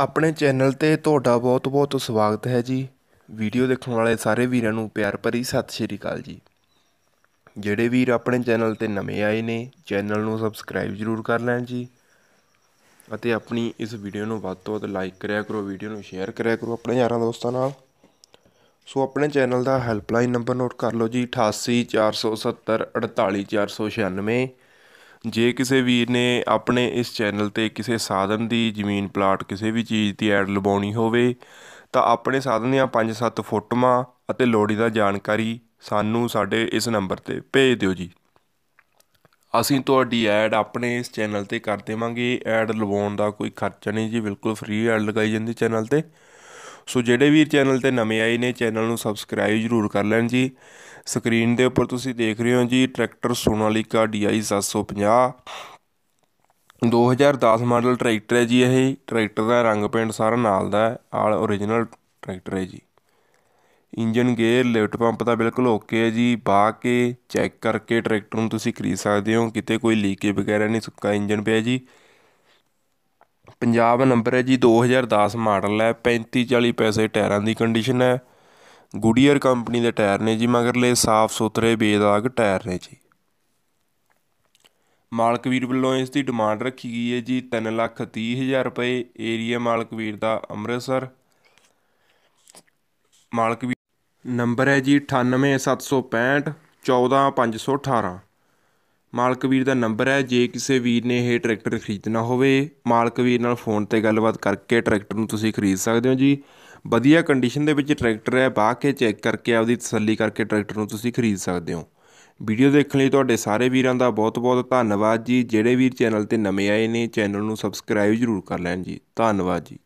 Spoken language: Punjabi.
ਆਪਣੇ ਚੈਨਲ ਤੇ ਤੁਹਾਡਾ ਬਹੁਤ-ਬਹੁਤ ਸਵਾਗਤ ਹੈ ਜੀ ਵੀਡੀਓ ਦੇਖਣ ਵਾਲੇ ਸਾਰੇ ਵੀਰਾਂ ਨੂੰ ਪਿਆਰ ਭਰੀ ਸਤਿ ਸ਼੍ਰੀ ਅਕਾਲ ਜੀ ਜਿਹੜੇ ਵੀਰ ਆਪਣੇ ਚੈਨਲ ਤੇ ਨਵੇਂ ਆਏ ਨੇ ਚੈਨਲ ਨੂੰ ਸਬਸਕ੍ਰਾਈਬ ਜ਼ਰੂਰ ਕਰ ਲੈਣ ਜੀ ਅਤੇ ਆਪਣੀ ਇਸ ਵੀਡੀਓ ਨੂੰ ਵੱਧ ਤੋਂ ਵੱਧ ਲਾਈਕ ਕਰਿਆ ਕਰੋ ਵੀਡੀਓ ਨੂੰ ਸ਼ੇਅਰ ਕਰਿਆ ਕਰੋ ਆਪਣੇ ਯਾਰਾਂ ਦੋਸਤਾਂ ਨਾਲ ਸੋ ਆਪਣੇ ਚੈਨਲ ਦਾ ਹੈਲਪਲਾਈਨ ਨੰਬਰ ਨੋਟ ਕਰ ਲਓ ਜੀ 8847748496 ਜੇ ਕਿਸੇ ਵੀਰ ਨੇ ਆਪਣੇ ਇਸ ਚੈਨਲ ਤੇ ਕਿਸੇ ਸਾਧਨ ਦੀ ਜ਼ਮੀਨ ਪਲਾਟ ਕਿਸੇ ਵੀ ਚੀਜ਼ ਦੀ ਐਡ ਲਵਾਉਣੀ ਹੋਵੇ ਤਾਂ ਆਪਣੇ ਸਾਧਨ ਦੀਆਂ 5-7 ਫੋਟੋਆਂ ਅਤੇ ਦਾ ਜਾਣਕਾਰੀ ਸਾਨੂੰ ਸਾਡੇ ਇਸ ਨੰਬਰ ਤੇ ਭੇਜ ਦਿਓ ਜੀ ਅਸੀਂ ਤੁਹਾਡੀ ਐਡ ਆਪਣੇ ਇਸ ਚੈਨਲ ਤੇ ਕਰ ਦੇਵਾਂਗੇ ਐਡ ਲਵਾਉਣ ਦਾ ਕੋਈ ਖਰਚਾ ਨਹੀਂ ਜੀ ਬਿਲਕੁਲ ਫ੍ਰੀ ਐਡ ਲਗਾਈ ਜਾਂਦੀ ਚੈਨਲ ਤੇ ਸੋ ਜਿਹੜੇ ਵੀ ਚੈਨਲ ਤੇ ਨਵੇਂ ਆਏ ਨੇ ਚੈਨਲ ਨੂੰ ਸਬਸਕ੍ਰਾਈਬ ਜ਼ਰੂਰ ਕਰ ਲੈਣ ਜੀ ਸਕਰੀਨ ਦੇ ਉੱਪਰ ਤੁਸੀਂ ਦੇਖ ਰਹੇ ਹੋ ਜੀ tractor Sonalika DI 750 2010 model tractor ਹੈ ਜੀ ਇਹ ਟਰੈਕਟਰ ਦਾ ਰੰਗ ਪੇਂਟ ਸਾਰਾ ਨਾਲ ਦਾ ਹੈ ਆਲ origignal ਟਰੈਕਟਰ ਹੈ ਜੀ ਇੰਜਨ ਗੇਅਰ ਲਿਫਟ ਪੰਪ ਦਾ ਬਿਲਕੁਲ ਓਕੇ ਹੈ ਜੀ ਬਾ ਕੇ ਚੈੱਕ ਕਰਕੇ ਟਰੈਕਟਰ ਨੂੰ ਤੁਸੀਂ ਖਰੀਦ ਸਕਦੇ ਹੋ ਕਿਤੇ ਕੋਈ ਲੀਕੇ ਵਗੈਰਾ ਨਹੀਂ ਸੁੱਕਾ ਇੰਜਨ ਪਿਆ ਜੀ ਪੰਜਾਬ ਨੰਬਰ ਹੈ ਜੀ 2010 ਮਾਡਲ ਹੈ 35 40 ਪੈਸੇ ਟਾਇਰਾਂ ਦੀ ਕੰਡੀਸ਼ਨ ਹੈ ਗੁਡੀਅਰ ਕੰਪਨੀ ਦੇ ਟਾਇਰ ਨੇ ਜੀ ਮਗਰਲੇ ਸਾਫ਼ ਸੁਥਰੇ ਬੇਦਾਗ ਟਾਇਰ ਨੇ ਜੀ ਮਾਲਕ ਵੀਰ ਵੱਲੋਂ ਇਸ ਦੀ ਡਿਮਾਂਡ ਰੱਖੀ ਗਈ ਹੈ ਜੀ 3 ਲੱਖ 30 ਹਜ਼ਾਰ ਰੁਪਏ ਏਰੀਆ ਮਾਲਕ ਵੀਰ ਦਾ ਅੰਮ੍ਰਿਤਸਰ ਮਾਲਕ ਵੀਰ ਨੰਬਰ ਹੈ ਜੀ 98765 14518 ਮਾਲਕ ਵੀਰ ਦਾ ਨੰਬਰ ਹੈ ਜੇ ਕਿਸੇ ਵੀਰ ਨੇ ਇਹ ਟਰੈਕਟਰ ਖਰੀਦਣਾ ਹੋਵੇ ਮਾਲਕ ਵੀਰ ਨਾਲ ਫੋਨ ਤੇ ਗੱਲਬਾਤ ਕਰਕੇ ਟਰੈਕਟਰ ਨੂੰ ਤੁਸੀਂ ਖਰੀਦ ਸਕਦੇ ਹੋ ਜੀ ਵਧੀਆ ਕੰਡੀਸ਼ਨ ਦੇ ਵਿੱਚ ਟਰੈਕਟਰ ਹੈ ਬਾਹ ਕੇ ਚੈੱਕ ਕਰਕੇ ਆਪਦੀ ਤਸੱਲੀ ਕਰਕੇ ਟਰੈਕਟਰ ਨੂੰ ਤੁਸੀਂ ਖਰੀਦ ਸਕਦੇ ਹੋ ਵੀਡੀਓ ਦੇਖਣ ਲਈ ਤੁਹਾਡੇ ਸਾਰੇ ਵੀਰਾਂ ਦਾ ਬਹੁਤ-ਬਹੁਤ ਧੰਨਵਾਦ ਜੀ ਜਿਹੜੇ ਵੀਰ ਚੈਨਲ ਤੇ ਨਵੇਂ ਆਏ ਨੇ ਚੈਨਲ ਨੂੰ ਸਬਸਕ੍ਰਾਈਬ ਜ਼ਰੂਰ ਕਰ ਲੈਣ ਜੀ ਧੰਨਵਾਦ ਜੀ